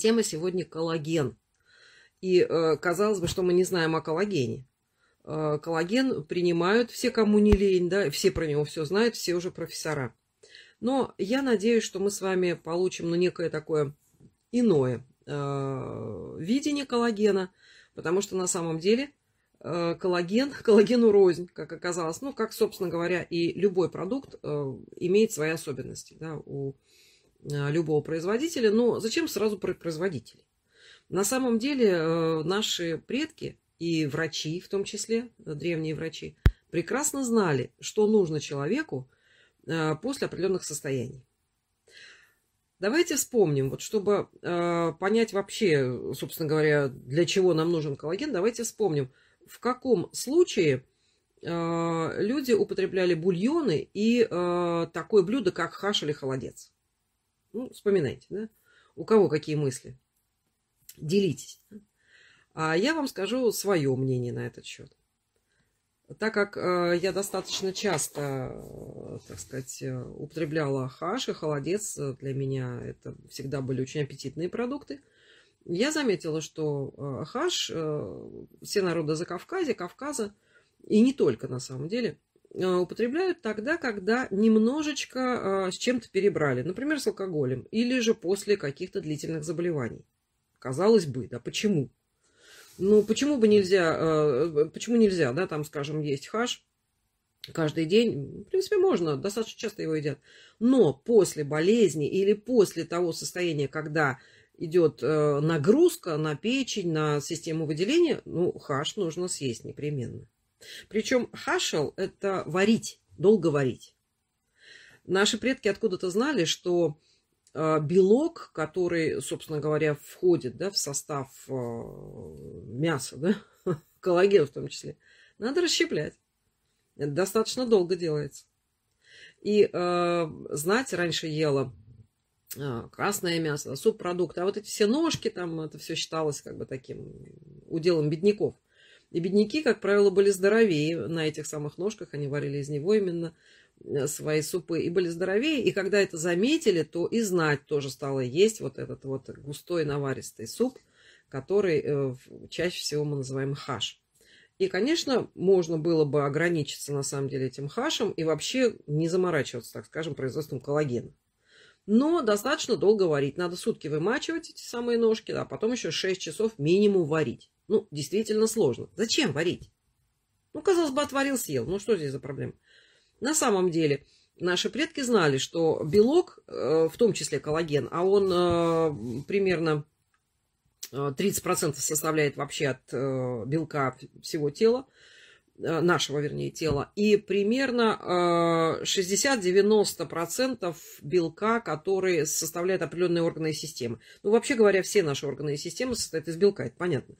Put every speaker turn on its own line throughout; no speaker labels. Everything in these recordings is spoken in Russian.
тема сегодня коллаген. И э, казалось бы, что мы не знаем о коллагене. Э, коллаген принимают все, кому не лень, да, все про него все знают, все уже профессора. Но я надеюсь, что мы с вами получим ну, некое такое иное э, видение коллагена, потому что на самом деле э, коллаген, коллагену рознь, как оказалось. Ну, как, собственно говоря, и любой продукт э, имеет свои особенности. Да, у Э, любого производителя, но зачем сразу про производителей? На самом деле э, наши предки и врачи, в том числе э, древние врачи, прекрасно знали, что нужно человеку после определенных состояний. Давайте вспомним, вот чтобы понять вообще, собственно говоря, для чего нам нужен коллаген, давайте вспомним, в каком случае люди употребляли бульоны и такое блюдо, как хаш или холодец. Ну, вспоминайте, да? У кого какие мысли? Делитесь. Да? А я вам скажу свое мнение на этот счет. Так как э, я достаточно часто, э, так сказать, э, употребляла хаш и холодец, э, для меня это всегда были очень аппетитные продукты, я заметила, что э, хаш, э, все народы Закавказья, Кавказа, и не только на самом деле – а, употребляют тогда, когда немножечко а, с чем-то перебрали, например, с алкоголем, или же после каких-то длительных заболеваний. Казалось бы, да почему? Ну, почему бы нельзя, а, э, почему нельзя, да, там, скажем, есть хаш каждый день? В принципе, можно, достаточно часто его едят. Но после болезни или после того состояния, когда идет э, нагрузка на печень, на систему выделения, ну, хаш нужно съесть непременно. Причем хашел – это варить, долго варить. Наши предки откуда-то знали, что э, белок, который, собственно говоря, входит да, в состав э, мяса, да, коллаген в том числе, надо расщеплять. Это достаточно долго делается. И э, знать раньше ела э, красное мясо, субпродукты, а вот эти все ножки там, это все считалось как бы таким уделом бедняков – и бедняки, как правило, были здоровее. На этих самых ножках они варили из него именно э, свои супы и были здоровее. И когда это заметили, то и знать тоже стало есть вот этот вот густой наваристый суп, который э, чаще всего мы называем хаш. И, конечно, можно было бы ограничиться на самом деле этим хашем и вообще не заморачиваться, так скажем, производством коллагена но достаточно долго варить. Надо сутки вымачивать эти самые ножки, а потом еще 6 часов минимум варить. Ну, действительно сложно. Зачем варить? Ну, казалось бы, отварил, съел. Ну, что здесь за проблема? На самом деле, наши предки знали, что белок, э, в том числе коллаген, а он э, примерно 30% э, составляет вообще от белка всего тела, Э, нашего, вернее, тела, и примерно 60-90% э, белка, которые составляют определенные органы и системы. Ну, вообще говоря, все наши органы и системы состоят из белка, это понятно.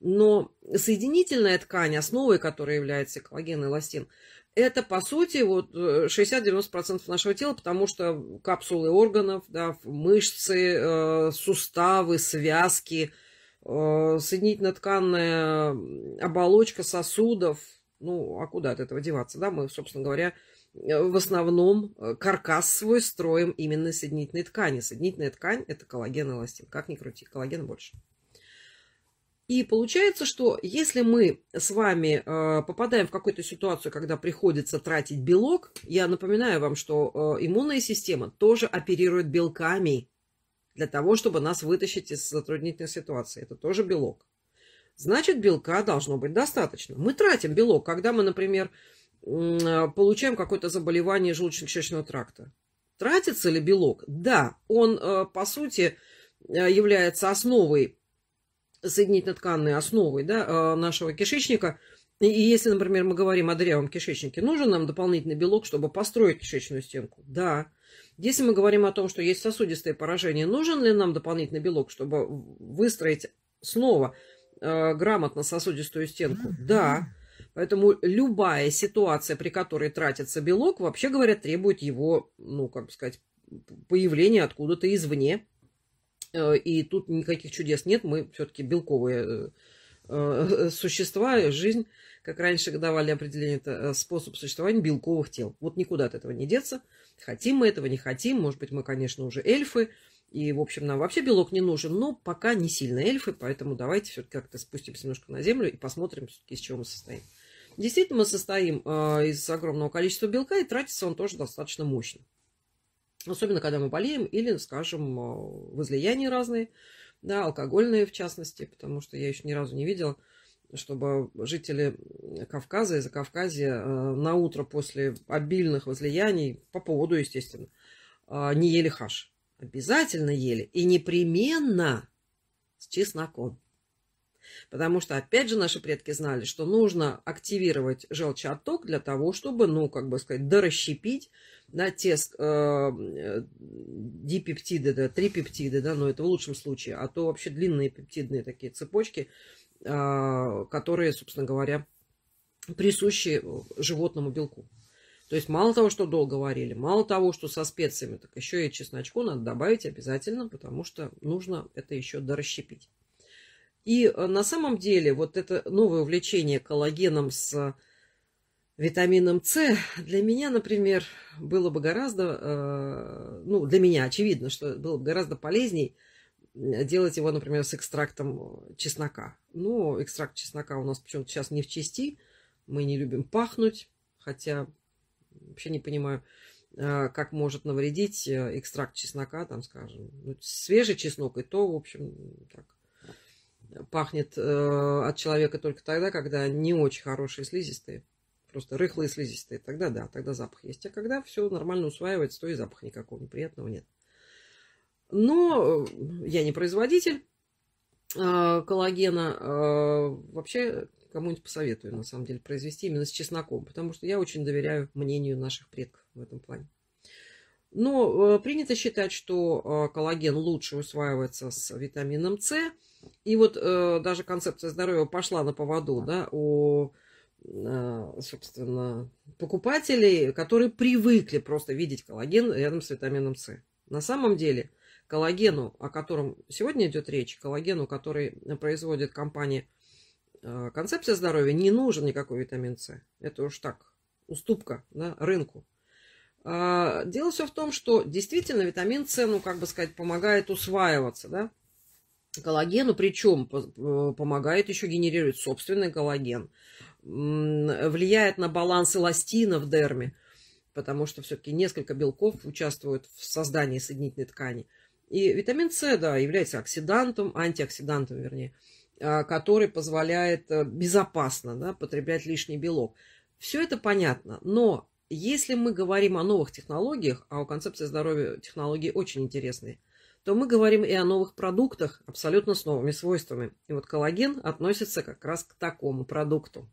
Но соединительная ткань, основой которой является коллаген и эластин, это, по сути, вот 60-90% э, нашего тела, потому что капсулы органов, да, мышцы, суставы, связки – соединительно-тканная оболочка сосудов, ну, а куда от этого деваться, да? Мы, собственно говоря, э, в основном э, каркас свой строим именно из соединительной ткани. Соединительная ткань – это коллаген и эластин. Как ни крути, коллагена больше. И получается, что если мы с вами э, попадаем в какую-то ситуацию, когда приходится тратить белок, я напоминаю вам, что иммунная система тоже оперирует белками для того, чтобы нас вытащить из затруднительной ситуации. Это тоже белок значит белка должно быть достаточно. Мы тратим белок, когда мы, например, э, получаем какое-то заболевание желудочно-кишечного тракта. Тратится ли белок? Да, он, э, по сути, э, является основой, соединительно-тканной основой да, нашего кишечника. И если, например, мы говорим о дырявом кишечнике, нужен нам дополнительный белок, чтобы построить кишечную стенку? Да. Если мы говорим о том, что есть сосудистые поражения, нужен ли нам дополнительный белок, чтобы выстроить снова Э, грамотно сосудистую стенку? Mm-hmm. Да. Поэтому любая ситуация, при которой тратится белок, вообще говоря, требует его, ну, как бы сказать, появления откуда-то извне. Э, и тут никаких чудес нет. Мы все-таки белковые э, существа, жизнь, как раньше давали определение, это способ существования белковых тел. Вот никуда от этого не деться. Хотим мы этого, не хотим. Может быть, мы, конечно, уже эльфы, и, в общем, нам вообще белок не нужен, но пока не сильно эльфы, поэтому давайте все-таки как-то спустимся немножко на землю и посмотрим, из чего мы состоим. Действительно, мы состоим э, из огромного количества белка, и тратится он тоже достаточно мощно. Особенно, когда мы болеем или, скажем, э, возлияния разные, да, алкогольные в частности, потому что я еще ни разу не видела, чтобы жители Кавказа и Закавказья э, на утро после обильных возлияний, по поводу, естественно, э, не ели хаш обязательно ели и непременно с чесноком. Потому что, опять же, наши предки знали, что нужно активировать желчный отток для того, чтобы, ну, как бы сказать, дорасщепить да, те э, дипептиды, да, трипептиды, да, но это в лучшем случае, а то вообще длинные пептидные такие цепочки, э, которые, собственно говоря, присущи животному белку. То есть мало того, что долго варили, мало того, что со специями, так еще и чесночку надо добавить обязательно, потому что нужно это еще дорасщепить. И э, на самом деле вот это новое увлечение коллагеном с витамином С для меня, например, было бы гораздо, э, ну, для меня очевидно, что было бы гораздо полезней э, делать его, например, с экстрактом чеснока. Но экстракт чеснока у нас почему-то сейчас не в части, мы не любим пахнуть, хотя Вообще не понимаю, а, как может навредить э, экстракт чеснока, там, скажем. Ну, свежий чеснок, и то, в общем, так, э, пахнет э, от человека только тогда, когда не очень хорошие слизистые. Просто рыхлые слизистые. Тогда да, тогда запах есть. А когда все нормально усваивается, то и запаха никакого неприятного нет. Но я не производитель коллагена. Вообще кому-нибудь посоветую, на самом деле, произвести именно с чесноком, потому что я очень доверяю мнению наших предков в этом плане. Но э, принято считать, что э, коллаген лучше усваивается с витамином С. И вот э, даже концепция здоровья пошла на поводу да, у собственно, покупателей, которые привыкли просто видеть коллаген рядом с витамином С. На самом деле коллагену, о котором сегодня идет речь, коллагену, который производит компания Э, концепция здоровья не нужен никакой витамин С. Это уж так, уступка да, рынку. А, дело все в том, что действительно витамин С, ну, как бы сказать, помогает усваиваться, да, коллагену, причем э, помогает еще генерировать собственный коллаген, влияет на баланс эластина в дерме, потому что все-таки несколько белков участвуют в создании соединительной ткани. И витамин С, да, является оксидантом, антиоксидантом, вернее, а, который позволяет э, безопасно да, потреблять лишний белок. Все это понятно, но если мы говорим о новых технологиях, а у концепции здоровья технологии очень интересные, то мы говорим и о новых продуктах абсолютно с новыми свойствами. И вот коллаген относится как раз к такому продукту.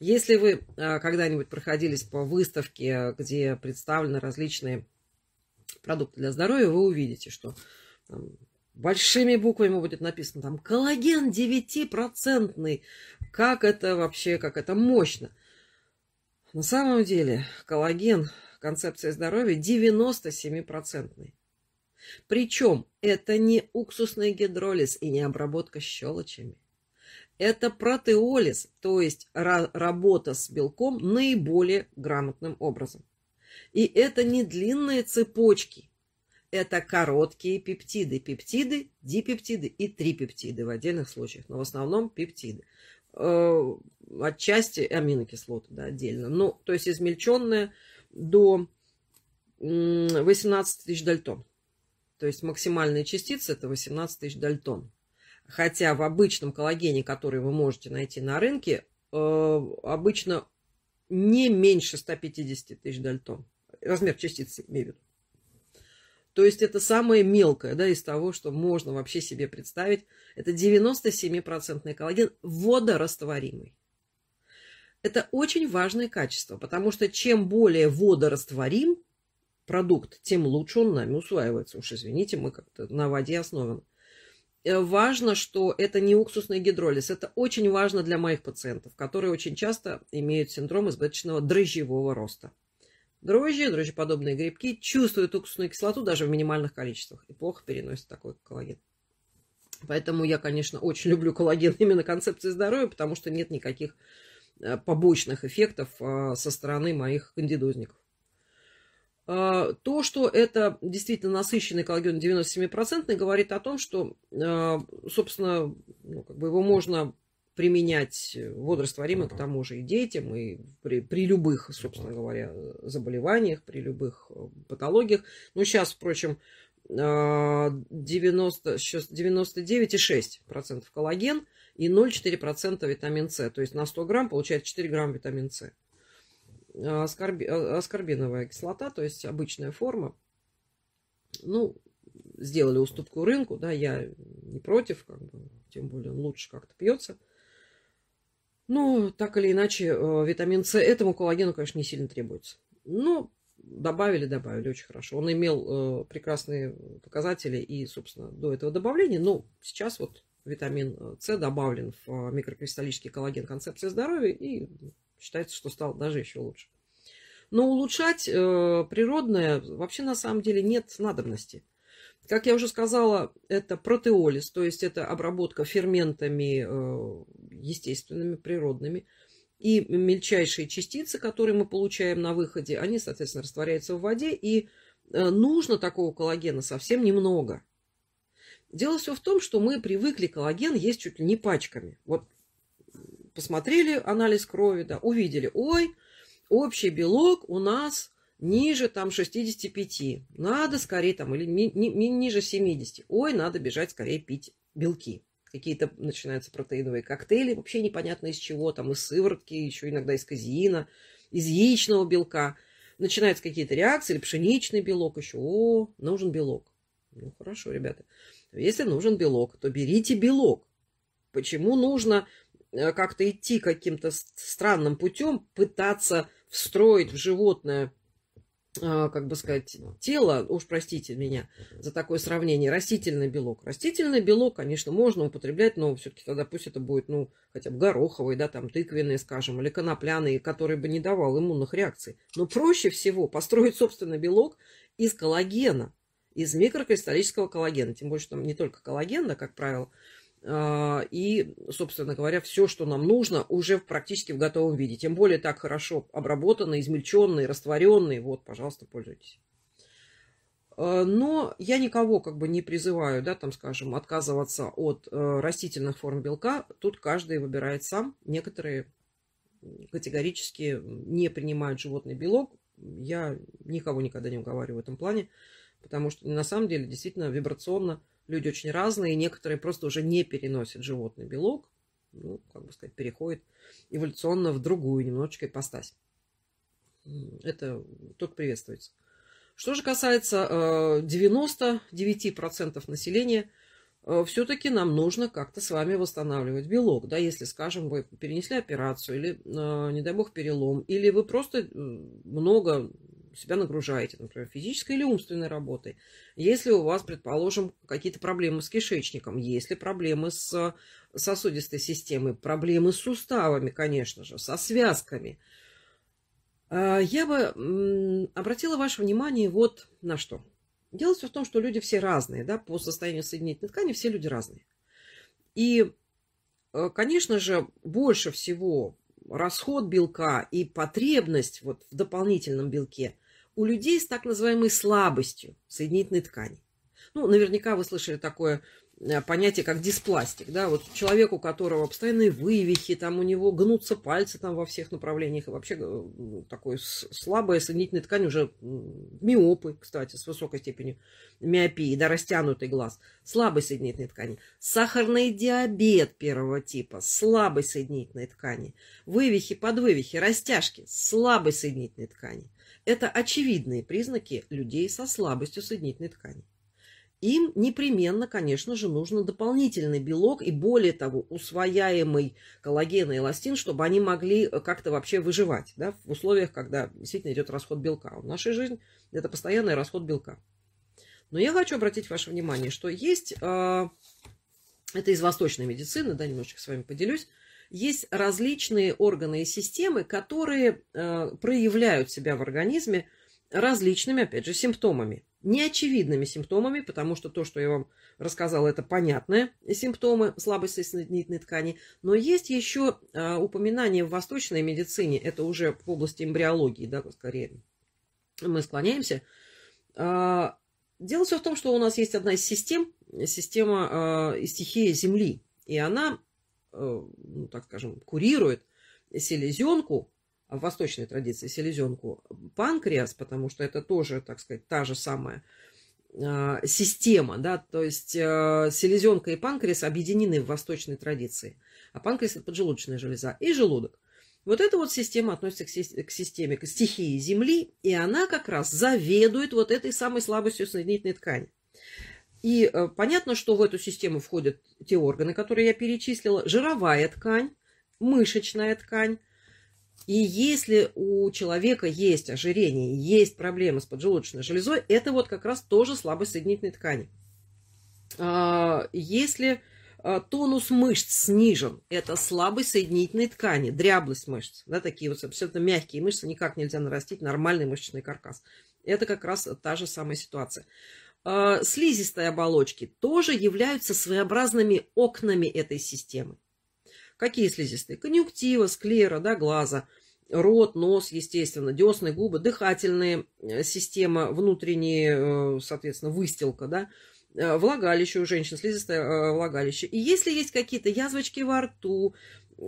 Если вы а, когда-нибудь проходились по выставке, где представлены различные продукты для здоровья, вы увидите, что большими буквами будет написано там коллаген 9%. Как это вообще, как это мощно. На самом деле коллаген, концепция здоровья 97%. Причем это не уксусный гидролиз и не обработка щелочами. Это протеолиз, то есть работа с белком наиболее грамотным образом. И это не длинные цепочки – это короткие пептиды, пептиды, дипептиды и трипептиды в отдельных случаях, но в основном пептиды. Э, отчасти аминокислоты да, отдельно. Ну, то есть измельченные до 18 тысяч дальтон. То есть максимальная частица это 18 тысяч дальтон. Хотя в обычном коллагене, который вы можете найти на рынке, э, обычно не меньше 150 тысяч дальтон. Размер частицы имею в виду. То есть это самое мелкое да, из того, что можно вообще себе представить. Это 97% коллаген водорастворимый. Это очень важное качество, потому что чем более водорастворим продукт, тем лучше он нами усваивается. Уж извините, мы как-то на воде основаны э, важно, что это не уксусный гидролиз. Это очень важно для моих пациентов, которые очень часто имеют синдром избыточного дрожжевого роста. Дрожжи, дрожжеподобные грибки чувствуют уксусную кислоту даже в минимальных количествах и плохо переносят такой коллаген. Поэтому я, конечно, очень люблю коллаген именно концепции здоровья, потому что нет никаких э, побочных эффектов э, со стороны моих кандидозников. Э, то, что это действительно насыщенный коллаген 97%, говорит о том, что, собственно, ну, как бы его можно применять э, водорастворимое к тому же и детям, и при, при любых, собственно говоря, заболеваниях, при любых э, патологиях. Ну, сейчас, впрочем, 90, сейчас 99,6% коллаген и 0,4% витамин С. То есть на 100 грамм получается 4 грамм витамин С. Э, аскорби, аскорбиновая кислота, то есть обычная форма. Ну, сделали уступку рынку, да, я не против, как бы, тем более он лучше как-то пьется. Ну, так или иначе, э, витамин С этому коллагену, конечно, не сильно требуется. Но ну, добавили, добавили, очень хорошо. Он имел э, прекрасные показатели и, собственно, до этого добавления. Но сейчас вот витамин э, С добавлен в микрокристаллический коллаген концепции здоровья и считается, что стал даже еще лучше. Но улучшать э, природное вообще на самом деле нет надобности. Как я уже сказала, это протеолиз, то есть это обработка ферментами э, естественными, природными. И мельчайшие частицы, которые мы получаем на выходе, они, соответственно, растворяются в воде. И э, нужно такого коллагена совсем немного. Дело все в том, что мы привыкли коллаген есть чуть ли не пачками. Вот посмотрели анализ крови, да, увидели, ой, общий белок у нас ниже там 65, надо скорее там, или ни, ни, ни, ниже 70, ой, надо бежать скорее пить белки. Какие-то начинаются протеиновые коктейли, вообще непонятно из чего, там из сыворотки, еще иногда из казеина, из яичного белка. Начинаются какие-то реакции, или пшеничный белок еще, о, нужен белок. Ну, хорошо, ребята. Если нужен белок, то берите белок. Почему нужно э, как-то идти каким-то странным путем, пытаться встроить в животное а, как бы сказать, тело, уж простите меня за такое сравнение, растительный белок. Растительный белок, конечно, можно употреблять, но все-таки тогда пусть это будет, ну, хотя бы гороховый, да, там, тыквенный, скажем, или конопляный, который бы не давал иммунных реакций. Но проще всего построить собственный белок из коллагена, из микрокристаллического коллагена. Тем более, что там не только коллаген, да, как правило, а, и, собственно говоря, все, что нам нужно, уже практически в готовом виде. Тем более так хорошо обработанные, измельченные, растворенные. Вот, пожалуйста, пользуйтесь. А, но я никого как бы не призываю, да, там, скажем, отказываться от э, растительных форм белка. Тут каждый выбирает сам. Некоторые категорически не принимают животный белок. Я никого никогда не уговариваю в этом плане, потому что на самом деле действительно вибрационно – люди очень разные, и некоторые просто уже не переносят животный белок, ну, как бы сказать, переходит эволюционно в другую немножечко ипостась. Это только приветствуется. Что же касается 99% э, населения, э, все-таки нам нужно как-то с вами восстанавливать белок. Да, если, скажем, вы перенесли операцию или, э, не дай бог, перелом, или вы просто много себя нагружаете, например, физической или умственной работой, если у вас, предположим, какие-то проблемы с кишечником, если проблемы с э, сосудистой системой, проблемы с суставами, конечно же, со связками, а, я бы обратила ваше внимание вот на что. Дело все в том, что люди все разные, да, по состоянию соединительной ткани все люди разные. И, э, конечно же, больше всего расход белка и потребность вот в дополнительном белке у людей с так называемой слабостью соединительной ткани. Ну, наверняка вы слышали такое Э, понятие как диспластик, да, вот человек, у которого постоянные вывихи, там у него гнутся пальцы там во всех направлениях, и вообще э, такой слабая соединительная ткань уже миопы, кстати, с высокой степенью миопии, да, растянутый глаз, слабой соединительной ткани, сахарный диабет первого типа, слабой соединительной ткани, вывихи, подвывихи, растяжки, слабой соединительной ткани. Это очевидные признаки людей со слабостью соединительной ткани им непременно, конечно же, нужно дополнительный белок и, более того, усвояемый коллаген и эластин, чтобы они могли э, как-то вообще выживать да, в условиях, когда действительно идет расход белка. В нашей жизни это постоянный расход белка. Но я хочу обратить ваше внимание, что есть, а, это из восточной медицины, да, немножечко с вами поделюсь, есть различные органы и системы, которые э, проявляют себя в организме различными, опять же, симптомами неочевидными симптомами, потому что то, что я вам рассказала, это понятные симптомы слабости соединительной ткани. Но есть еще а, упоминание в восточной медицине, это уже в области эмбриологии, да, скорее мы склоняемся. А, дело все в том, что у нас есть одна из систем, система а, и стихия Земли, и она, э, ну, так скажем, курирует селезенку, в восточной традиции селезенку панкреас, потому что это тоже, так сказать, та же самая а, система, да, то есть э, селезенка и панкреас объединены в восточной традиции, а панкреас это поджелудочная железа и желудок. Вот эта вот система относится к, к системе, к стихии Земли, и она как раз заведует вот этой самой слабостью соединительной ткани. И э, понятно, что в эту систему входят те органы, которые я перечислила, жировая ткань, мышечная ткань, и если у человека есть ожирение, есть проблемы с поджелудочной железой, это вот как раз тоже слабость соединительной ткани. А, если а, тонус мышц снижен, это слабость соединительной ткани, дряблость мышц, да, такие вот абсолютно мягкие мышцы, никак нельзя нарастить нормальный мышечный каркас. Это как раз та же самая ситуация. А, слизистые оболочки тоже являются своеобразными окнами этой системы. Какие слизистые? Конъюнктива, склера, да, глаза – рот, нос, естественно, десны, губы, дыхательные э, система, внутренние, э, соответственно, выстилка, да, э, влагалище у женщин, слизистое влагалище. И если есть какие-то язвочки во рту,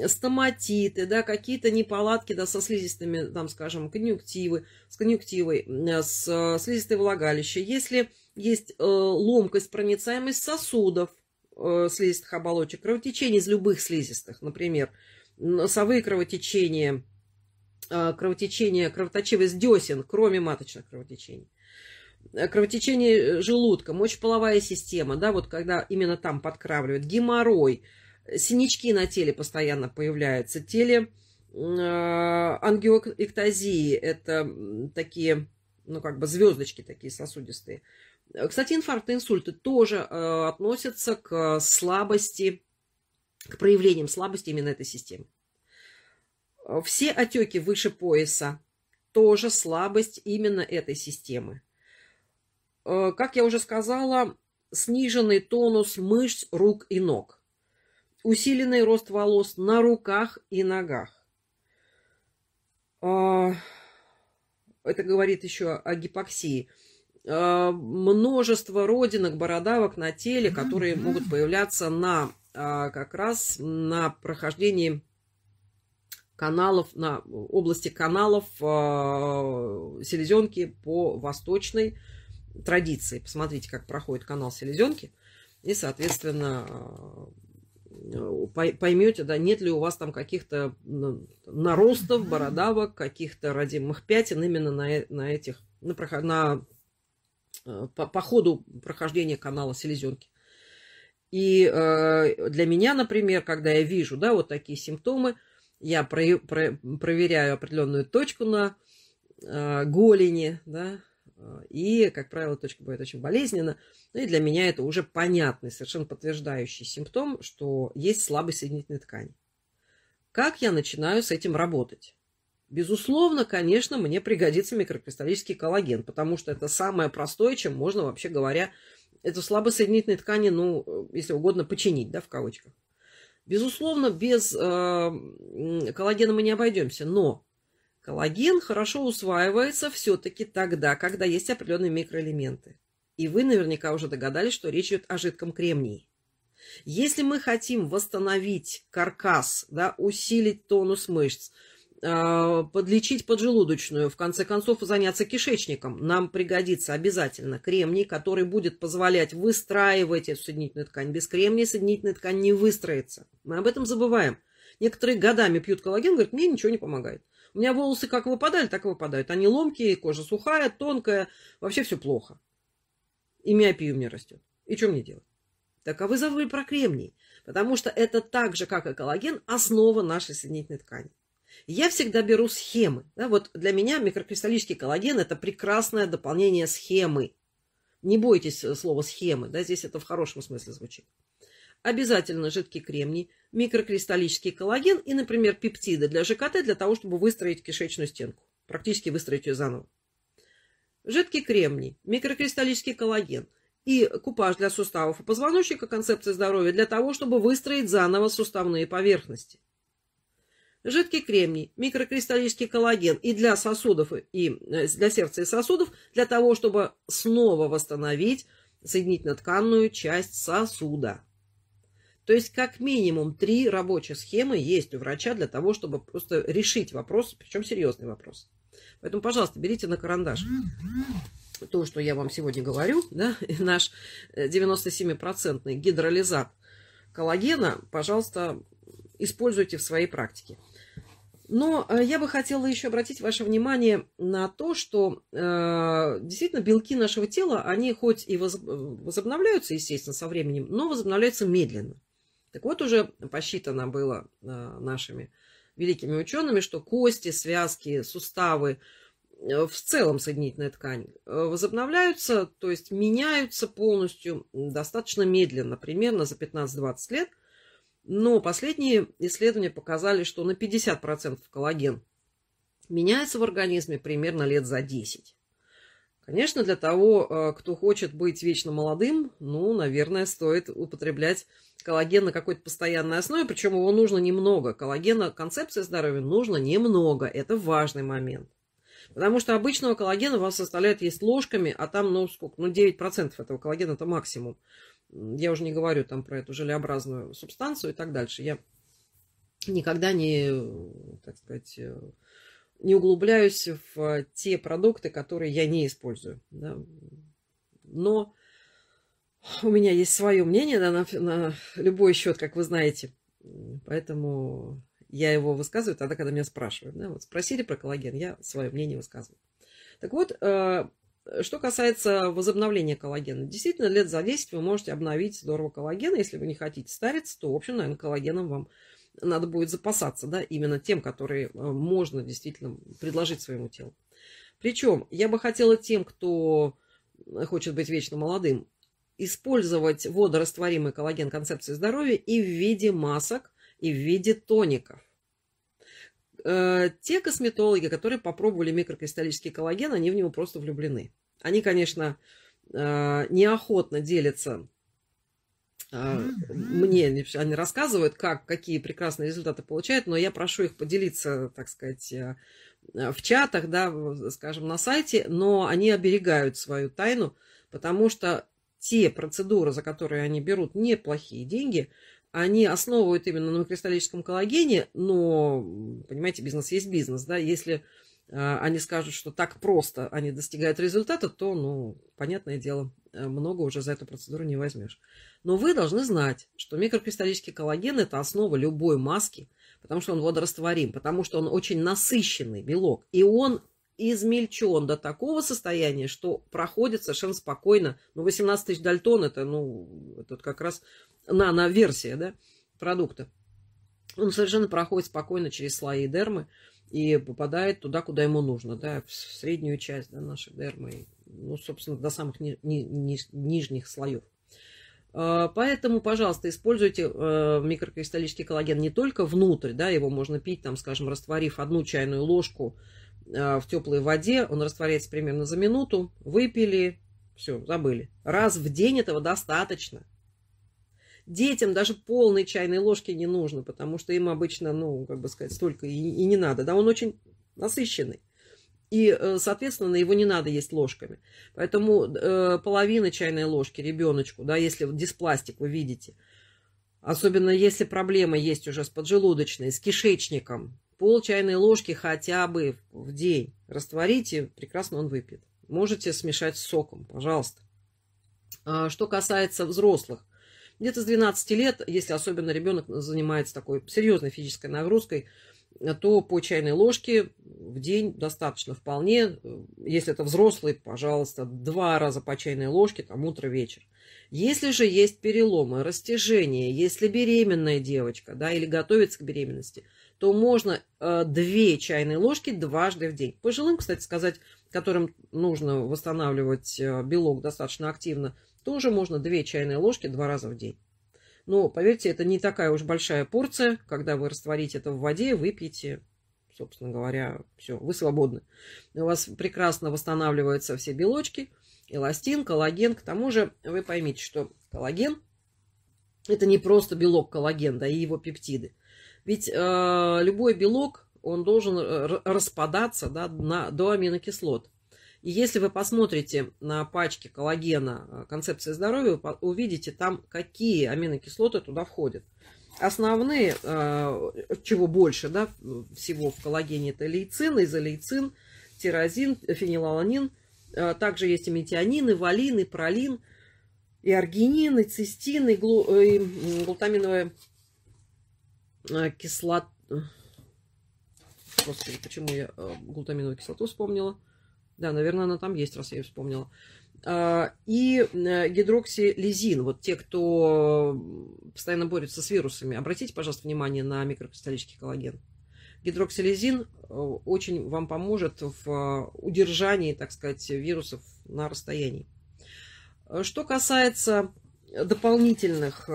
стоматиты, да, какие-то неполадки, да, со слизистыми, там, скажем, конъюнктивы, с конъюнктивой, с слизистой влагалища, если есть ломкость, проницаемость сосудов, слизистых оболочек, кровотечение из любых слизистых, например, носовые кровотечения, Э, кровотечение, кровоточивость десен, кроме маточных кровотечений. Э, кровотечение э, желудка, мочеполовая система, да, вот когда именно там подкравливают, геморрой, синячки на теле постоянно появляются, теле ангиоэктазии, это такие, ну, как бы звездочки такие сосудистые. Кстати, инфаркты, инсульты тоже относятся к слабости, к проявлениям слабости именно этой системы. Э, все отеки выше пояса тоже слабость именно этой системы. Э, как я уже сказала, сниженный тонус мышц рук и ног, усиленный рост волос на руках и ногах. Э, это говорит еще о гипоксии. Множество родинок, бородавок на теле, которые могут появляться на как раз на прохождении каналов, на области каналов э, селезенки по восточной традиции. Посмотрите, как проходит канал селезенки. И, соответственно, э, поймете, да, нет ли у вас там каких-то наростов, бородавок, каких-то родимых пятен именно на, на этих, на, на э, по, по ходу прохождения канала селезенки. И э, для меня, например, когда я вижу, да, вот такие симптомы, я про, про, проверяю определенную точку на э, голени, да, э, и, как правило, точка будет очень болезненна. Ну и для меня это уже понятный, совершенно подтверждающий симптом, что есть слабость соединительной ткань. Как я начинаю с этим работать? Безусловно, конечно, мне пригодится микрокристаллический коллаген, потому что это самое простое, чем можно, вообще говоря, эту слабость соединительной ткани, ну, э, если угодно, починить, да, в кавычках. Безусловно, без э, коллагена мы не обойдемся, но коллаген хорошо усваивается все-таки тогда, когда есть определенные микроэлементы. И вы наверняка уже догадались, что речь идет о жидком кремнии. Если мы хотим восстановить каркас, да, усилить тонус мышц, а, подлечить поджелудочную, в конце концов заняться кишечником. Нам пригодится обязательно кремний, который будет позволять выстраивать эту соединительную ткань. Без кремния соединительная ткань не выстроится. Мы об этом забываем. Некоторые годами пьют коллаген, говорят, мне ничего не помогает. У меня волосы как выпадали, так и выпадают. Они ломкие, кожа сухая, тонкая, вообще все плохо. И миопия у меня растет. И что мне делать? Так, а вы забыли про кремний, потому что это так же, как и коллаген, основа нашей соединительной ткани. Я всегда беру схемы. Да, вот для меня микрокристаллический коллаген – это прекрасное дополнение схемы. Не бойтесь э, слова «схемы», да, здесь это в хорошем смысле звучит. Обязательно жидкий кремний, микрокристаллический коллаген и, например, пептиды для ЖКТ для того, чтобы выстроить кишечную стенку, практически выстроить ее заново. Жидкий кремний, микрокристаллический коллаген и купаж для суставов и позвоночника, Концепции здоровья, для того, чтобы выстроить заново суставные поверхности – жидкий кремний, микрокристаллический коллаген и для сосудов, и э, для сердца и сосудов, для того, чтобы снова восстановить соединительно-тканную часть сосуда. То есть как минимум три рабочие схемы есть у врача для того, чтобы просто решить вопрос, причем серьезный вопрос. Поэтому, пожалуйста, берите на карандаш то, что я вам сегодня говорю, да, наш 97-процентный э, гидролизат коллагена, пожалуйста, используйте в своей практике. Но э, я бы хотела еще обратить ваше внимание на то, что э, действительно белки нашего тела, они хоть и возобновляются, естественно, со временем, но возобновляются медленно. Так вот, уже посчитано было э, нашими великими учеными, что кости, связки, суставы, э, в целом соединительная ткань э, возобновляются, то есть меняются полностью достаточно медленно, примерно за 15-20 лет – но последние исследования показали, что на 50% коллаген меняется в организме примерно лет за 10. Конечно, для того, э, кто хочет быть вечно молодым, ну, наверное, стоит употреблять коллаген на какой-то постоянной основе, причем его нужно немного. Коллагена концепция здоровья нужно немного, это важный момент. Потому что обычного коллагена вас составляет есть ложками, а там, ну, сколько, ну, 9% этого коллагена – это максимум. Я уже не говорю там про эту желеобразную субстанцию и так дальше. Я никогда не, так сказать, э, не углубляюсь в те продукты, которые я не использую. Да. Но у меня есть свое мнение да, на, на любой счет, как вы знаете. Поэтому я его высказываю тогда, когда меня спрашивают. Да? Вот спросили про коллаген, я свое мнение высказываю. Так вот, э, Э, что касается возобновления коллагена, действительно, лет за 10 вы можете обновить здорово коллаген, Если вы не хотите стариться, то, в общем, наверное, коллагеном вам надо будет запасаться, да, именно тем, который э, можно действительно предложить своему телу. Причем я бы хотела тем, кто э, хочет быть вечно молодым, использовать водорастворимый коллаген концепции здоровья и в виде масок, и в виде тоников. Э, те косметологи, которые попробовали микрокристаллический коллаген, они в него просто влюблены. Они, конечно, э, неохотно делятся э, мне они рассказывают, как, какие прекрасные результаты получают, но я прошу их поделиться, так сказать, в чатах, да, скажем, на сайте, но они оберегают свою тайну, потому что те процедуры, за которые они берут неплохие деньги, они основывают именно на кристаллическом коллагене, но, понимаете, бизнес есть бизнес, да, если э, они скажут, что так просто они достигают результата, то, ну, понятное дело, э, много уже за эту процедуру не возьмешь. Но вы должны знать, что микрокристаллический коллаген – это основа любой маски, потому что он водорастворим, потому что он очень насыщенный белок, и он измельчен до такого состояния, что проходит совершенно спокойно. Ну, 18 тысяч дальтон это, ну, это как раз нано-версия, да, продукта. Он совершенно проходит спокойно через слои дермы и попадает туда, куда ему нужно, да, в среднюю часть да, нашей дермы, ну, собственно, до самых ни, ни, ни, нижних слоев. А, поэтому, пожалуйста, используйте э, микрокристаллический коллаген не только внутрь, да, его можно пить, там, скажем, растворив одну чайную ложку а, в теплой воде, он растворяется примерно за минуту, выпили, все, забыли. Раз в день этого достаточно. Детям даже полной чайной ложки не нужно, потому что им обычно, ну, как бы сказать, столько и, и не надо. Да, он очень насыщенный. И, э, соответственно, его не надо есть ложками. Поэтому э, половина чайной ложки ребеночку, да, если вот диспластик вы видите, особенно если проблема есть уже с поджелудочной, с кишечником, пол чайной ложки хотя бы в день растворите, прекрасно он выпьет. Можете смешать с соком, пожалуйста. А, что касается взрослых, где-то с 12 лет, если особенно ребенок занимается такой серьезной физической нагрузкой, то по чайной ложке в день достаточно вполне. Если это взрослый, пожалуйста, два раза по чайной ложке, там утро-вечер. Если же есть переломы, растяжение, если беременная девочка, да, или готовится к беременности – то можно э, 2 чайные ложки дважды в день. Пожилым, кстати сказать, которым нужно восстанавливать э, белок достаточно активно, тоже можно 2 чайные ложки два раза в день. Но, поверьте, это не такая уж большая порция. Когда вы растворите это в воде, выпьете, собственно говоря, все, вы свободны. У вас прекрасно восстанавливаются все белочки, эластин, коллаген. К тому же вы поймите, что коллаген – это не просто белок коллаген, да и его пептиды. Ведь э, любой белок, он должен э, распадаться да, на, до аминокислот. И если вы посмотрите на пачке коллагена э, концепции здоровья, вы увидите там, какие аминокислоты туда входят. Основные, э, чего больше да, всего в коллагене, это лейцин, изолейцин, тирозин, фенилаланин. Э, также есть и метионин, и валин, и пролин, и аргинин, и цистин, и, глу, и глутаминовая а, кислот... Господи, почему я э, глутаминовую кислоту вспомнила? Да, наверное, она там есть, раз я ее вспомнила. А, и э, гидроксилизин. Вот те, кто постоянно борется с вирусами, обратите, пожалуйста, внимание на микрокристаллический коллаген. Гидроксилизин э, очень вам поможет в удержании, так сказать, вирусов на расстоянии. Что касается дополнительных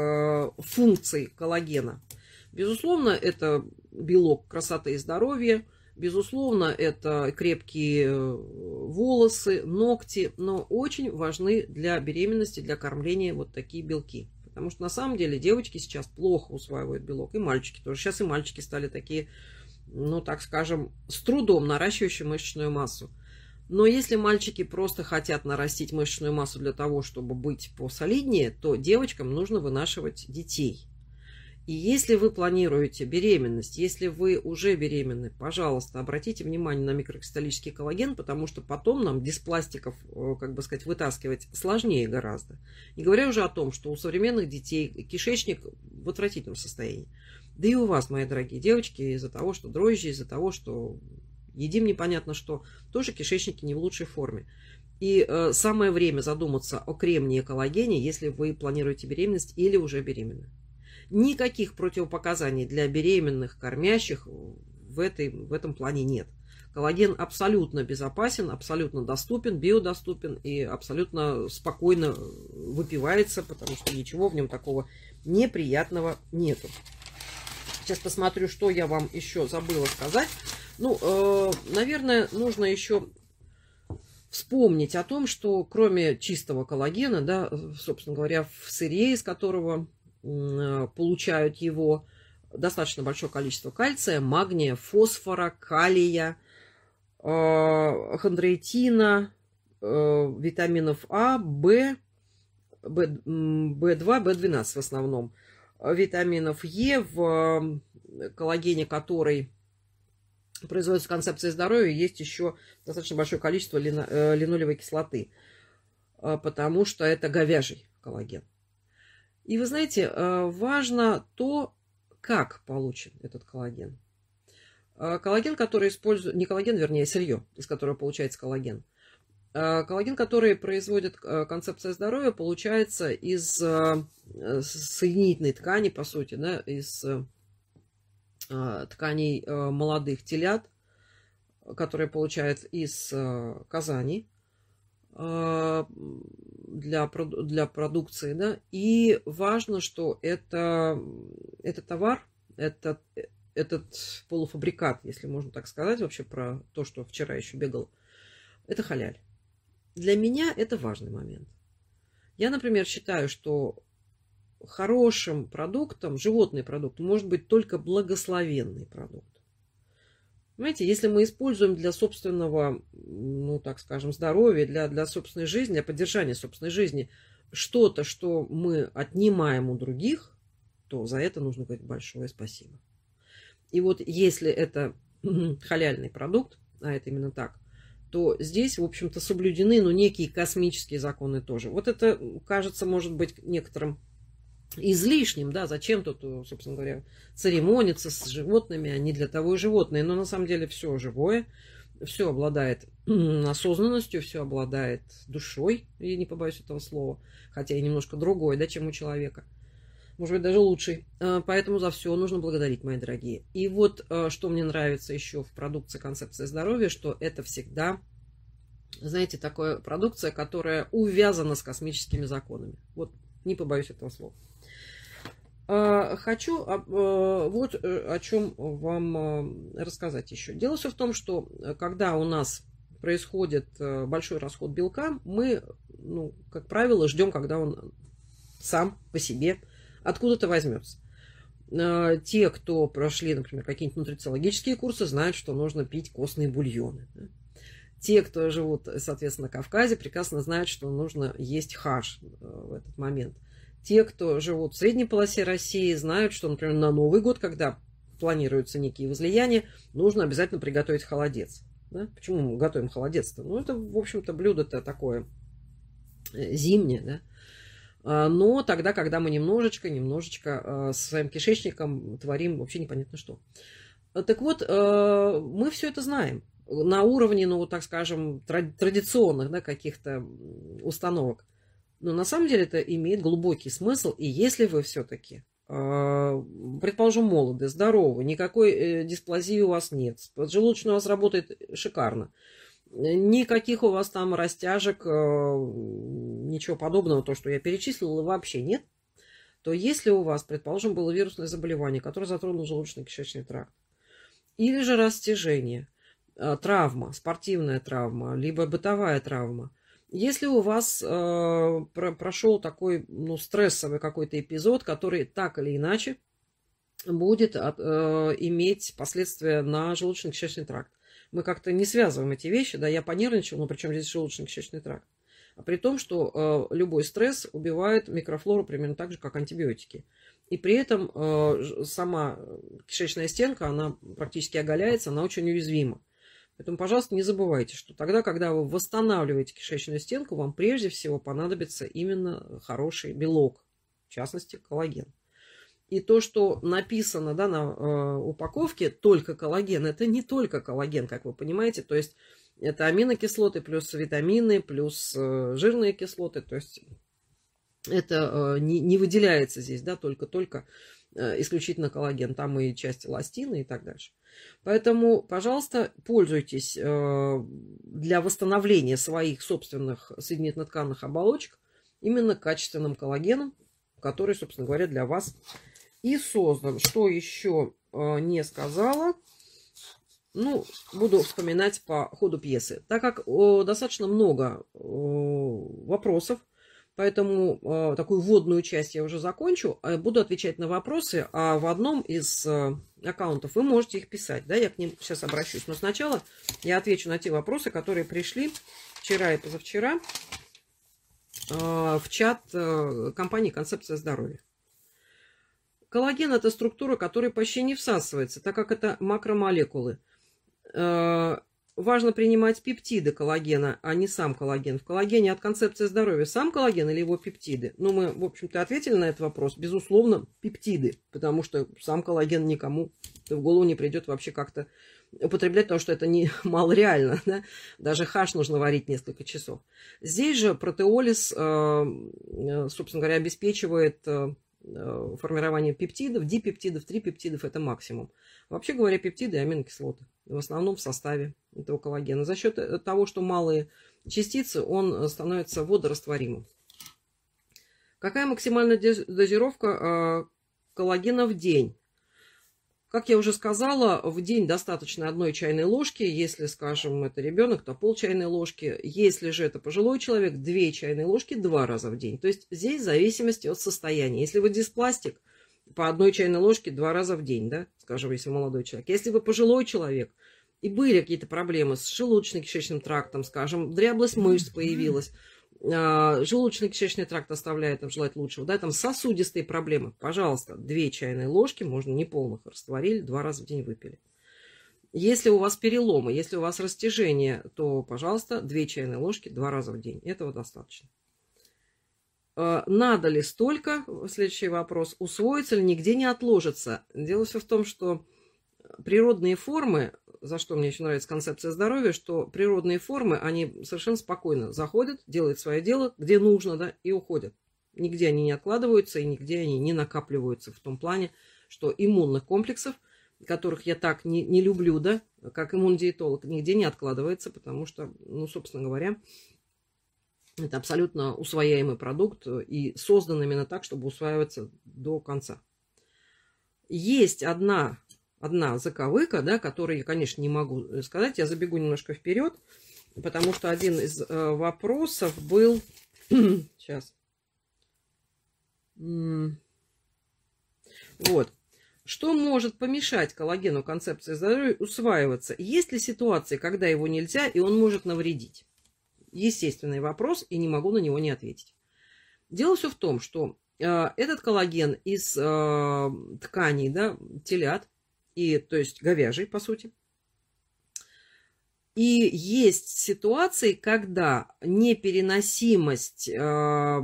функций коллагена – Безусловно, это белок красоты и здоровья, безусловно, это крепкие э, волосы, ногти, но очень важны для беременности, для кормления вот такие белки. Потому что на самом деле девочки сейчас плохо усваивают белок, и мальчики тоже. Сейчас и мальчики стали такие, ну так скажем, с трудом наращивающие мышечную массу. Но если мальчики просто хотят нарастить мышечную массу для того, чтобы быть посолиднее, то девочкам нужно вынашивать детей – и если вы планируете беременность, если вы уже беременны, пожалуйста, обратите внимание на микрокристаллический коллаген, потому что потом нам диспластиков, э, как бы сказать, вытаскивать сложнее гораздо. Не говоря уже о том, что у современных детей кишечник в отвратительном состоянии. Да и у вас, мои дорогие девочки, из-за того, что дрожжи, из-за того, что едим непонятно что, тоже кишечники не в лучшей форме. И э, самое время задуматься о кремнии и коллагене, если вы планируете беременность или уже беременны. Никаких противопоказаний для беременных, кормящих в, этой, в этом плане нет. Коллаген абсолютно безопасен, абсолютно доступен, биодоступен и абсолютно спокойно выпивается, потому что ничего в нем такого неприятного нету. Сейчас посмотрю, что я вам еще забыла сказать. Ну, э, наверное, нужно еще вспомнить о том, что кроме чистого коллагена, да, собственно говоря, в сырье, из которого Э, получают его достаточно большое количество кальция, магния, фосфора, калия, э, хондроитина, э, витаминов А, В, В2, В12 в основном, витаминов Е, в коллагене который производится концепция здоровья, есть еще достаточно большое количество линолевой кислоты, потому что это говяжий коллаген. И вы знаете, э, важно то, как получен этот коллаген. Э, коллаген, который используют, не коллаген, вернее, а сырье, из которого получается коллаген. Э, коллаген, который производит концепция здоровья, получается из соединительной ткани, по сути, да, из тканей молодых телят, которые получают из казани. Э, для, для продукции. Да? И важно, что это, это товар, это, этот полуфабрикат, если можно так сказать, вообще про то, что вчера еще бегал, это халяль. Для меня это важный момент. Я, например, считаю, что хорошим продуктом, животный продукт, может быть только благословенный продукт. Понимаете, если мы используем для собственного, ну так скажем, здоровья, для, для собственной жизни, для поддержания собственной жизни что-то, что мы отнимаем у других, то за это нужно говорить большое спасибо. И вот если это халяльный продукт, а это именно так, то здесь, в общем-то, соблюдены ну, некие космические законы тоже. Вот это кажется, может быть, некоторым излишним, да, зачем тут, э, собственно говоря, церемониться с животными, они а для того и животные, но на самом деле все живое, все обладает осознанностью, все обладает душой, я не побоюсь этого слова, хотя и немножко другое, да, чем у человека. Может быть, даже лучший. Э, поэтому за все нужно благодарить, мои дорогие. И вот, э, что мне нравится еще в продукции концепции здоровья, что это всегда знаете, такая продукция, которая увязана с космическими законами. Вот не побоюсь этого слова. А, хочу э, вот э, о чем вам э, рассказать еще. Дело все в том, что когда у нас происходит большой расход белка, мы, ну, как правило, ждем, когда он сам по себе откуда-то возьмется. Те, кто прошли, например, какие-нибудь нутрициологические курсы, знают, что нужно пить костные бульоны. Те, кто живут, соответственно, на Кавказе, прекрасно знают, что нужно есть хаш в этот момент те, кто живут в средней полосе России, знают, что, например, на Новый год, когда планируются некие возлияния, нужно обязательно приготовить холодец. Да? Почему мы готовим холодец-то? Ну, это, в общем-то, блюдо-то такое э, зимнее, да? А, но тогда, когда мы немножечко, немножечко а, со своим кишечником творим вообще непонятно что. Так вот, э, мы все это знаем на уровне, ну, так скажем, традиционных да, каких-то установок. Но на самом деле это имеет глубокий смысл, и если вы все-таки а, предположим, молоды, здоровы, никакой э, дисплазии у вас нет, поджелудочный у вас работает шикарно, э, никаких у вас там растяжек, э, ничего подобного, то, что я перечислила, вообще нет, то если у вас, предположим, было вирусное заболевание, которое затронуло желудочно-кишечный тракт, или же растяжение, травма, спортивная травма, либо бытовая травма – если у вас э, про, прошел такой ну, стрессовый какой-то эпизод, который так или иначе будет от, э, иметь последствия на желудочно-кишечный тракт. Мы как-то не связываем эти вещи, да, я понервничал, но причем здесь желудочно-кишечный тракт. А при том, что э, любой стресс убивает микрофлору примерно так же, как антибиотики. И при этом э, сама кишечная стенка, она практически оголяется, она очень уязвима. Поэтому, пожалуйста, не забывайте, что тогда, когда вы восстанавливаете кишечную стенку, вам прежде всего понадобится именно хороший белок, в частности, коллаген. И то, что написано да, на э, упаковке только коллаген, это не только коллаген, как вы понимаете. То есть это аминокислоты плюс витамины, плюс э, жирные кислоты. То есть это э, не, не выделяется здесь да, только-только Э, исключительно коллаген, там и часть эластина и так дальше. Поэтому, пожалуйста, пользуйтесь э, для восстановления своих собственных соединительно-тканных оболочек именно качественным коллагеном, который, собственно говоря, для вас и создан. Что еще э, не сказала? Ну, буду вспоминать по ходу пьесы. Так как достаточно много вопросов Поэтому э, такую вводную часть я уже закончу. А буду отвечать на вопросы, а в одном из э, аккаунтов вы можете их писать. Да, я к ним сейчас обращусь. Но сначала я отвечу на те вопросы, которые пришли вчера и позавчера э, в чат э, компании «Концепция здоровья». Коллаген – это структура, которая почти не всасывается, так как это макромолекулы. Э, важно принимать пептиды коллагена, а не сам коллаген. В коллагене от концепции здоровья сам коллаген или его пептиды? Ну, мы, в общем-то, ответили на этот вопрос. Безусловно, пептиды, потому что сам коллаген никому в голову не придет вообще как-то употреблять, потому что это не малореально. Да? Даже хаш нужно варить несколько часов. Здесь же протеолиз, э, э, собственно говоря, обеспечивает э, Э, формирование пептидов, дипептидов, трипептидов – это максимум. Вообще говоря, пептиды и аминокислоты в основном в составе этого коллагена. За счет э, того, что малые частицы, он э, становится водорастворимым. Какая максимальная дозировка коллагена в день? Как я уже сказала, в день достаточно одной чайной ложки. Если, скажем, это ребенок, то пол чайной ложки. Если же это пожилой человек, две чайные ложки два раза в день. То есть здесь в зависимости от состояния. Если вы диспластик, по одной чайной ложке два раза в день, да, скажем, если молодой человек. Если вы пожилой человек, и были какие-то проблемы с желудочно-кишечным трактом, скажем, дряблость мышц появилась, а, желудочно-кишечный тракт оставляет там желать лучшего, да, там сосудистые проблемы, пожалуйста, две чайные ложки, можно не полных, растворили, два раза в день выпили. Если у вас переломы, если у вас растяжение, то, пожалуйста, две чайные ложки два раза в день. Этого достаточно. А, надо ли столько, следующий вопрос, усвоится ли, нигде не отложится. Дело все в том, что природные формы за что мне еще нравится концепция здоровья, что природные формы, они совершенно спокойно заходят, делают свое дело, где нужно, да, и уходят. Нигде они не откладываются и нигде они не накапливаются в том плане, что иммунных комплексов, которых я так не, не люблю, да, как иммунодиетолог, нигде не откладывается, потому что, ну, собственно говоря, это абсолютно усвояемый продукт и создан именно так, чтобы усваиваться до конца. Есть одна одна заковыка, да, которую я, конечно, не могу э, сказать. Я забегу немножко вперед, потому что один из э, вопросов был... Сейчас. Вот. Что может помешать коллагену концепции здоровья усваиваться? Есть ли ситуации, когда его нельзя, и он может навредить? Естественный вопрос, и не могу на него не ответить. Дело все в том, что э, этот коллаген из э, тканей, да, телят, и, то есть, говяжий, по сути. И есть ситуации, когда непереносимость э,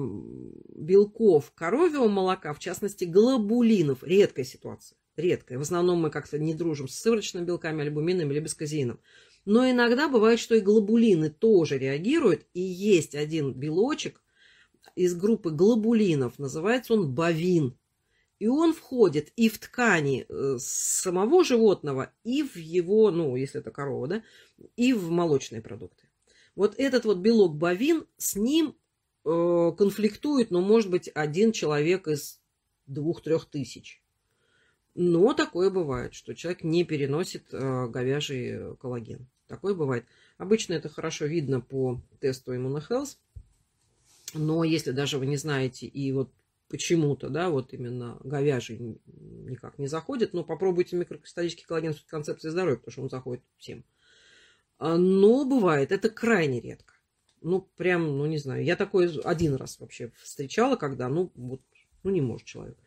белков коровьего молока, в частности глобулинов, редкая ситуация, редкая. В основном мы как-то не дружим с сывороточными белками, альбуминами, либо с казеином. Но иногда бывает, что и глобулины тоже реагируют. И есть один белочек из группы глобулинов, называется он бовин и он входит и в ткани э, самого животного, и в его, ну, если это корова, да, и в молочные продукты. Вот этот вот белок бовин, с ним э, конфликтует, ну, может быть, один человек из двух-трех тысяч. Но такое бывает, что человек не переносит э, говяжий коллаген. Такое бывает. Обычно это хорошо видно по тесту Immunohealth. Но если даже вы не знаете и вот почему-то, да, вот именно говяжий никак не заходит, но попробуйте микрокристаллический коллаген в концепции здоровья, потому что он заходит всем. А, но бывает, это крайне редко. Ну, прям, ну, не знаю, я такой один раз вообще встречала, когда, ну, вот, ну, не может человек.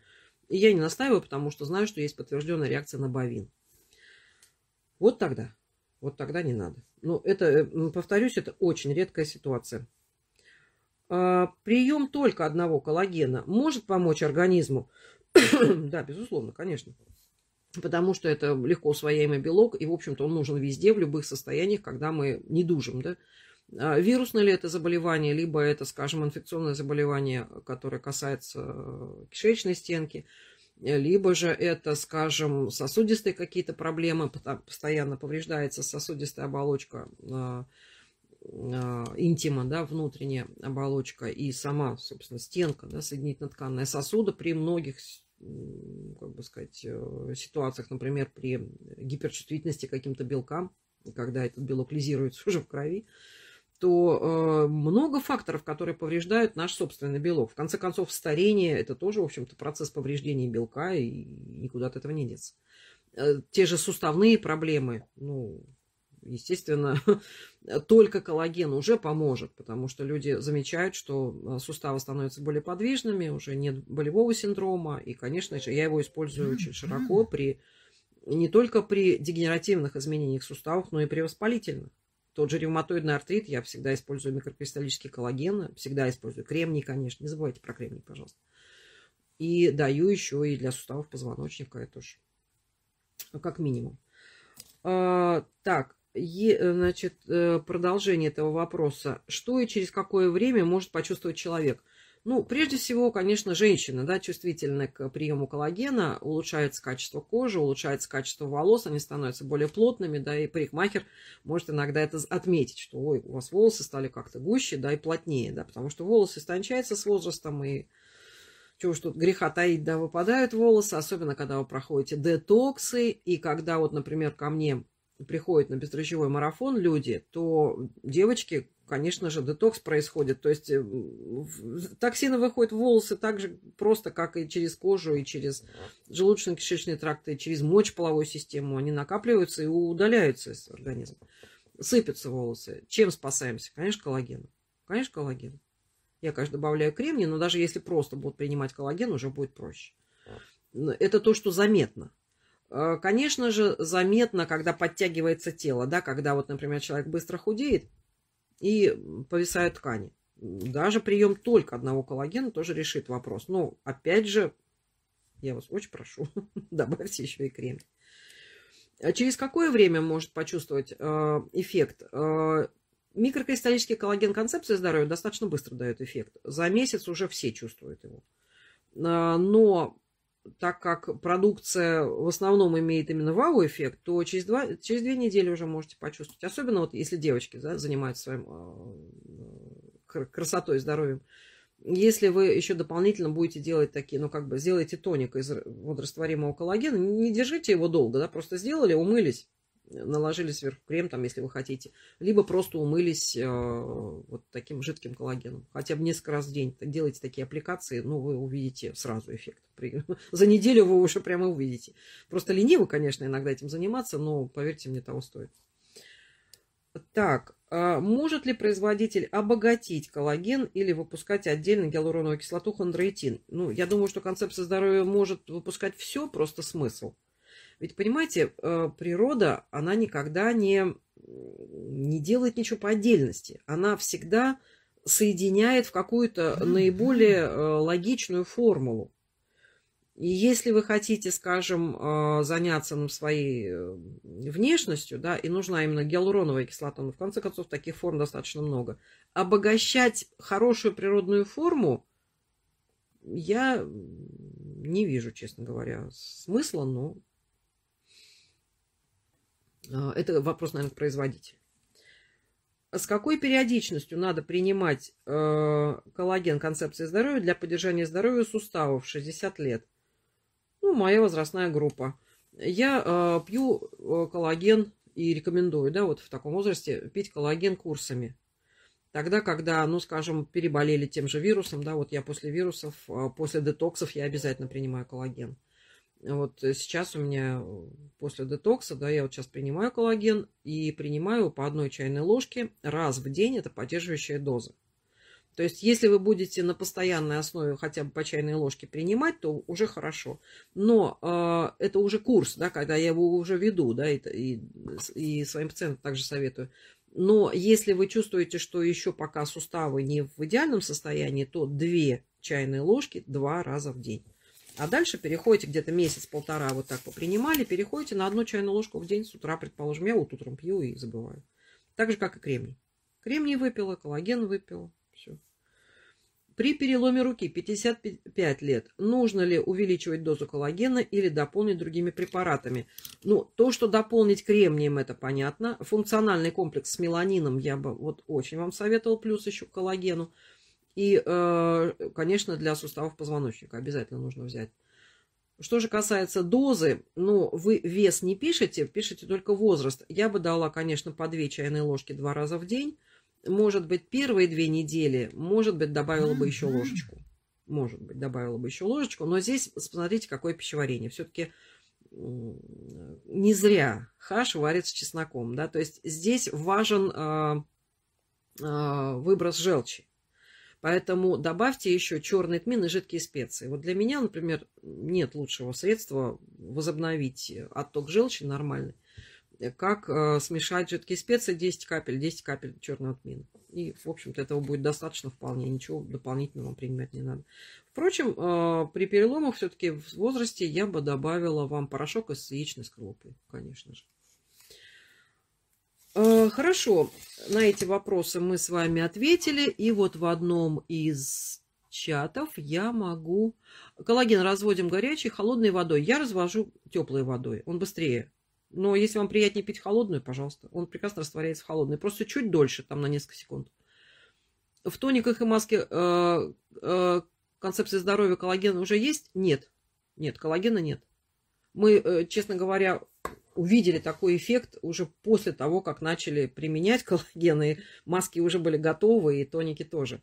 И я не настаиваю, потому что знаю, что есть подтвержденная реакция на бовин. Вот тогда. Вот тогда не надо. Но ну, это, э, повторюсь, это очень редкая ситуация. А, прием только одного коллагена может помочь организму? да, безусловно, конечно. Потому что это легко усвояемый белок, и, в общем-то, он нужен везде, в любых состояниях, когда мы не дужим, да. А, вирусное ли это заболевание, либо это, скажем, инфекционное заболевание, которое касается э, кишечной стенки, либо же это, скажем, сосудистые какие-то проблемы, постоянно повреждается сосудистая оболочка, а, а, интима, да, внутренняя оболочка и сама, собственно, стенка, да, соединительно-тканная сосуда при многих, как бы сказать, э, ситуациях, например, при гиперчувствительности к каким-то белкам, когда этот белок лизируется уже в крови, то э, много факторов, которые повреждают наш собственный белок. В конце концов, старение – это тоже, в общем-то, процесс повреждения белка, и никуда от этого не деться. Э, те же суставные проблемы, ну, естественно, только коллаген уже поможет, потому что люди замечают, что а, суставы становятся более подвижными, уже нет болевого синдрома, и, конечно же, я его использую очень широко при не только при дегенеративных изменениях суставах, но и при воспалительных. Тот же ревматоидный артрит, я всегда использую микрокристаллический коллаген, всегда использую кремний, конечно, не забывайте про кремний, пожалуйста. И даю еще и для суставов позвоночника, это тоже как минимум. А, так, Э, значит, э, продолжение этого вопроса. Что и через какое время может почувствовать человек? Ну, прежде всего, конечно, женщина, да, чувствительная к приему коллагена, улучшается качество кожи, улучшается качество волос, они становятся более плотными, да, и парикмахер может иногда это отметить, что, ой, у вас волосы стали как-то гуще, да, и плотнее, да, потому что волосы истончаются с возрастом, и чего что тут греха таить, да, выпадают волосы, особенно когда вы проходите детоксы, и когда вот, например, ко мне приходят на беспрыщевой марафон люди, то девочки, конечно же, детокс происходит. То есть э, токсины выходят в волосы так же просто, как и через кожу, и через желудочно-кишечные тракты, и через мочеполовую систему. Они накапливаются и удаляются из организма. Сыпятся волосы. Чем спасаемся? Конечно, коллагеном. Конечно, коллаген. Я, конечно, добавляю кремний, но даже если просто будут принимать коллаген, уже будет проще. Это то, что заметно. Э, конечно же, заметно, когда подтягивается тело, да, когда вот, например, человек быстро худеет и повисают ткани. Даже прием только одного коллагена тоже решит вопрос. Но, опять же, я вас очень прошу, добавьте еще и крем. А через какое время может почувствовать э, эффект? Э, микрокристаллический коллаген концепции здоровья достаточно быстро дает эффект. За месяц уже все чувствуют его. но так как продукция в основном имеет именно вау-эффект, то через, два, через две недели уже можете почувствовать. Особенно вот если девочки да, занимаются своим э, э, красотой, здоровьем. Если вы еще дополнительно будете делать такие, ну, как бы, сделайте тоник из э, водорастворимого коллагена, не держите его долго, да, просто сделали, умылись, наложили сверху крем, там, если вы хотите, либо просто умылись э, вот таким жидким коллагеном. Хотя бы несколько раз в день делайте такие аппликации, ну, вы увидите сразу эффект. При... За неделю вы уже прямо увидите. Просто лениво, конечно, иногда этим заниматься, но, поверьте мне, того стоит. Так, а может ли производитель обогатить коллаген или выпускать отдельно гиалуроновую кислоту хондроитин? Ну, я думаю, что концепция здоровья может выпускать все, просто смысл – ведь, понимаете, э, природа, она никогда не, не делает ничего по отдельности. Она всегда соединяет в какую-то наиболее э, логичную формулу. И если вы хотите, скажем, э, заняться ну, своей внешностью, да, и нужна именно гиалуроновая кислота, но ну, в конце концов таких форм достаточно много, обогащать хорошую природную форму я не вижу, честно говоря, смысла, но а, это вопрос, наверное, к производителю. А с какой периодичностью надо принимать э, коллаген концепции здоровья для поддержания здоровья суставов 60 лет? Ну, моя возрастная группа. Я э, пью э, коллаген и рекомендую, да, вот в таком возрасте пить коллаген курсами. Тогда, когда, ну, скажем, переболели тем же вирусом, да, вот я после вирусов, э, после детоксов я обязательно принимаю коллаген. Э, вот э, сейчас у меня э, после детокса, да, я вот сейчас принимаю коллаген и принимаю по одной чайной ложке раз в день, это поддерживающая доза. То есть, если вы будете на постоянной основе хотя бы по чайной ложке принимать, то уже хорошо. Но э, это уже курс, да, когда я его уже веду, да, и, и, и своим пациентам также советую. Но если вы чувствуете, что еще пока суставы не в идеальном состоянии, то две чайные ложки два раза в день. А дальше переходите где-то месяц-полтора, вот так попринимали, переходите на одну чайную ложку в день с утра, предположим. Я вот утром пью и забываю. Так же, как и кремний. Кремний выпила, коллаген выпила. Все. При переломе руки 55 лет нужно ли увеличивать дозу коллагена или дополнить другими препаратами? Ну, то, что дополнить кремнием, это понятно. Функциональный комплекс с меланином я бы вот очень вам советовал, плюс еще к коллагену. И, э, конечно, для суставов позвоночника обязательно нужно взять. Что же касается дозы, ну, вы вес не пишете, пишите только возраст. Я бы дала, конечно, по две чайные ложки два раза в день. Может быть, первые две недели, может быть, добавила бы еще ложечку. Может быть, добавила бы еще ложечку. Но здесь посмотрите, какое пищеварение. Все-таки не зря хаш варится с чесноком. Да? То есть здесь важен э, э, выброс желчи. Поэтому добавьте еще черный тмин и жидкие специи. Вот для меня, например, нет лучшего средства возобновить отток желчи нормальный, э, как э, смешать жидкие специи 10 капель, 10 капель черного тмина. И, в общем-то, этого будет достаточно вполне, ничего дополнительного принимать не надо. Впрочем, э, при переломах все-таки в возрасте я бы добавила вам порошок из яичной скорлупы, конечно же. Э, хорошо, на эти вопросы мы с вами ответили. И вот в одном из чатов я могу... Коллаген разводим горячей, холодной водой. Я развожу теплой водой, он быстрее. Но если вам приятнее пить холодную, пожалуйста. Он прекрасно растворяется в холодной. Просто чуть дольше, там на несколько секунд. В тониках и маске э, э, концепции здоровья коллагена уже есть? Нет. Нет, коллагена нет. Мы, э, честно говоря, увидели такой эффект уже после того, как начали применять коллагены, маски уже были готовы, и тоники тоже.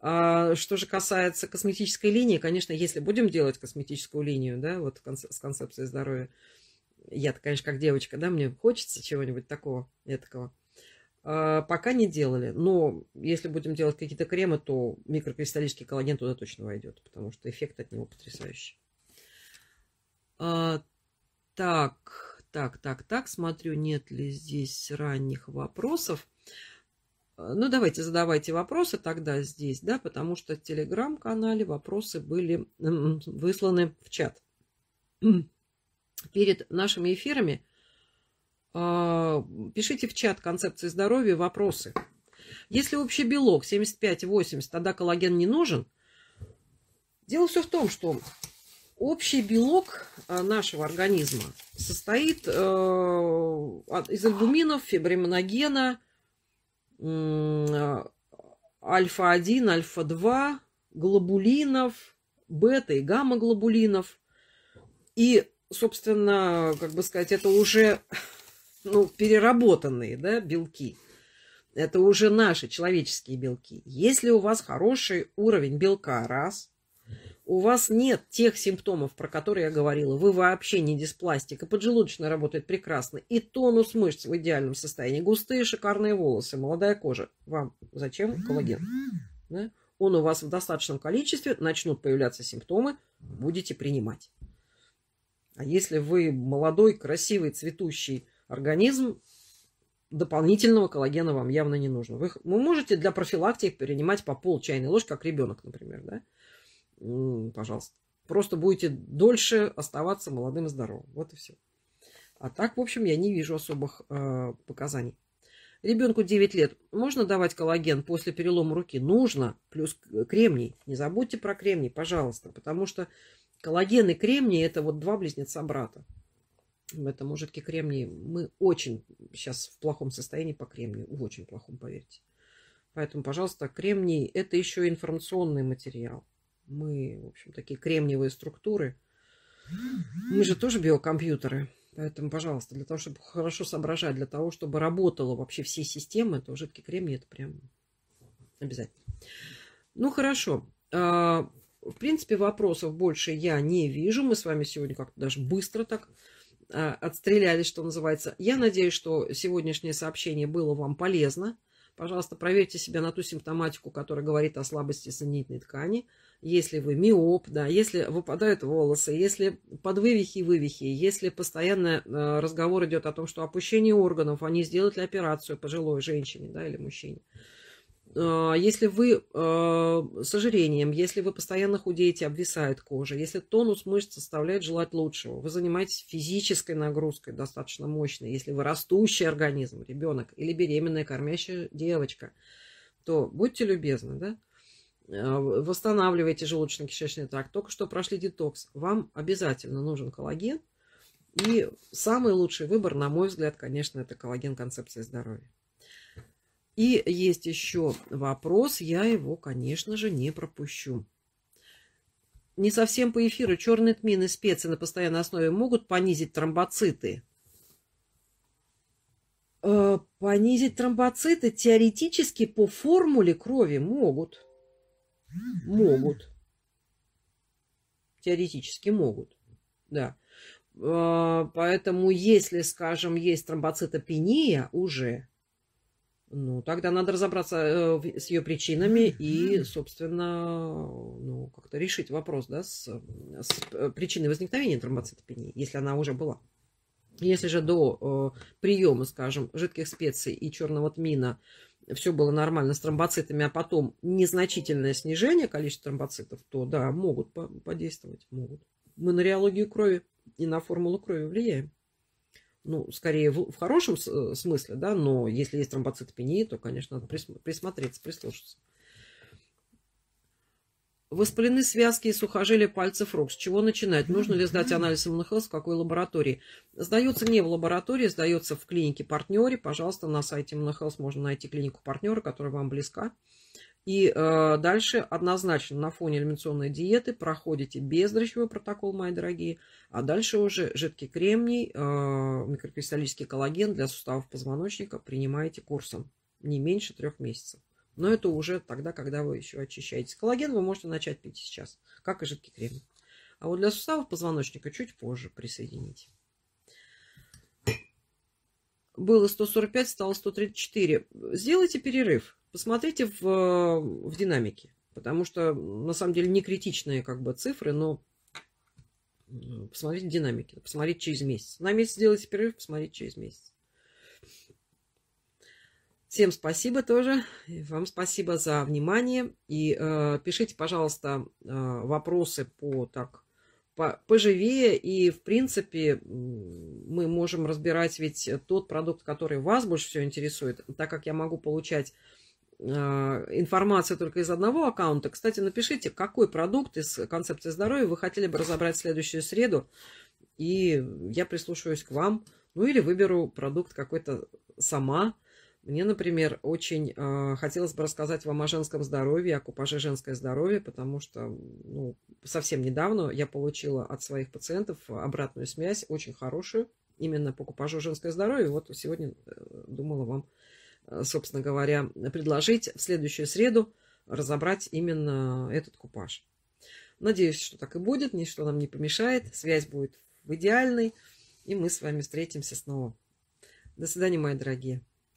А, что же касается косметической линии, конечно, если будем делать косметическую линию, да, вот с концепцией здоровья, я-то, конечно, как девочка, да, мне хочется чего-нибудь такого, этакого. А, пока не делали, но если будем делать какие-то кремы, то микрокристаллический коллаген туда точно войдет, потому что эффект от него потрясающий. А, так, так, так, так. Смотрю, нет ли здесь ранних вопросов. А, ну, давайте задавайте вопросы тогда здесь, да, потому что в телеграм-канале вопросы были высланы в чат. Перед нашими эфирами а, пишите в чат концепции здоровья вопросы. Если общий белок 75-80, тогда коллаген не нужен. Дело все в том, что Общий белок а, нашего организма состоит э, из альбуминов, фибриминогена, альфа-1, альфа-2, глобулинов, бета и гамма-глобулинов. И, собственно, как бы сказать, это уже ну, переработанные да, белки. Это уже наши человеческие белки. Если у вас хороший уровень белка, раз, у вас нет тех симптомов, про которые я говорила. Вы вообще не диспластик, и поджелудочная работает прекрасно, и тонус мышц в идеальном состоянии, густые шикарные волосы, молодая кожа. Вам зачем коллаген? Да? Он у вас в достаточном количестве, начнут появляться симптомы, будете принимать. А если вы молодой, красивый, цветущий организм, дополнительного коллагена вам явно не нужно. Вы, вы можете для профилактики принимать по пол чайной ложки, как ребенок, например, да? пожалуйста. Просто будете дольше оставаться молодым и здоровым. Вот и все. А так, в общем, я не вижу особых э, показаний. Ребенку 9 лет можно давать коллаген после перелома руки? Нужно. Плюс кремний. Не забудьте про кремний, пожалуйста. Потому что коллаген и кремний – это вот два близнеца брата. В этом жидкий кремний мы очень сейчас в плохом состоянии по кремнию. В очень плохом, поверьте. Поэтому, пожалуйста, кремний – это еще информационный материал мы, в общем, такие кремниевые структуры. Мы же тоже биокомпьютеры. Поэтому, пожалуйста, для того, чтобы хорошо соображать, для того, чтобы работала вообще все системы, то жидкий кремний это прям обязательно. Ну, хорошо. А, в принципе, вопросов больше я не вижу. Мы с вами сегодня как-то даже быстро так а, отстрелялись, что называется. Я надеюсь, что сегодняшнее сообщение было вам полезно. Пожалуйста, проверьте себя на ту симптоматику, которая говорит о слабости соединительной ткани если вы миоп, да, если выпадают волосы, если подвывихи и вывихи, если постоянно э, разговор идет о том, что опущение органов, они а сделают ли операцию пожилой женщине да, или мужчине. А, если вы э, с ожирением, если вы постоянно худеете, обвисает кожа, если тонус мышц составляет желать лучшего, вы занимаетесь физической нагрузкой достаточно мощной, если вы растущий организм, ребенок или беременная кормящая девочка, то будьте любезны, да, Э, восстанавливаете желудочно-кишечный тракт, только что прошли детокс, вам обязательно нужен коллаген. И самый лучший выбор, на мой взгляд, конечно, это коллаген концепции здоровья. И есть еще вопрос, я его, конечно же, не пропущу. Не совсем по эфиру. черный тмин и специи на постоянной основе могут понизить тромбоциты? Э, понизить тромбоциты теоретически по формуле крови могут. Могут. Теоретически могут, да. А, поэтому, если, скажем, есть тромбоцитопения уже, ну, тогда надо разобраться э, с ее причинами и, собственно, ну, как-то решить вопрос, да, с, с причиной возникновения тромбоцитопении, если она уже была. Если же до э, приема, скажем, жидких специй и черного тмина все было нормально с тромбоцитами, а потом незначительное снижение количества тромбоцитов, то да, могут подействовать, могут. Мы на реологию крови и на формулу крови влияем. Ну, скорее в, в хорошем э, смысле, да, но если есть тромбоцитопения, то, конечно, надо присмотреться, прислушаться. Воспалены связки и сухожилия пальцев рук. С чего начинать? Нужно ли сдать анализ МНХЛ, с какой лаборатории? Сдается не в лаборатории, сдается в клинике-партнере. Пожалуйста, на сайте МНХЛ можно найти клинику-партнера, которая вам близка. И э, дальше однозначно на фоне элиминационной диеты проходите бездрочевой протокол, мои дорогие, а дальше уже жидкий кремний, э, микрокристаллический коллаген для суставов позвоночника принимаете курсом не меньше трех месяцев. Но это уже тогда, когда вы еще очищаетесь. Коллаген вы можете начать пить сейчас, как и жидкий крем. А вот для суставов позвоночника чуть позже присоедините. Было 145, стало 134. Сделайте перерыв. Посмотрите в, в динамике. Потому что, на самом деле, не критичные как бы цифры, но посмотрите динамики. Посмотрите через месяц. На месяц сделайте перерыв, посмотрите через месяц. Всем спасибо тоже. вам спасибо за внимание. И э, пишите, пожалуйста, э, вопросы по так по, поживее. И, в принципе, мы можем разбирать ведь тот продукт, который вас больше всего интересует. Так как я могу получать э, информацию только из одного аккаунта. Кстати, напишите, какой продукт из концепции здоровья вы хотели бы разобрать в следующую среду. И я прислушаюсь к вам. Ну или выберу продукт какой-то сама. Мне, например, очень э, хотелось бы рассказать вам о женском здоровье, о купаже «Женское здоровье», потому что ну, совсем недавно я получила от своих пациентов обратную связь, очень хорошую, именно по купажу «Женское здоровье». Вот сегодня э, думала вам, э, собственно говоря, предложить в следующую среду разобрать именно этот купаж. Надеюсь, что так и будет, ничто нам не помешает, связь будет в идеальной, и мы с вами встретимся снова. До свидания, мои дорогие.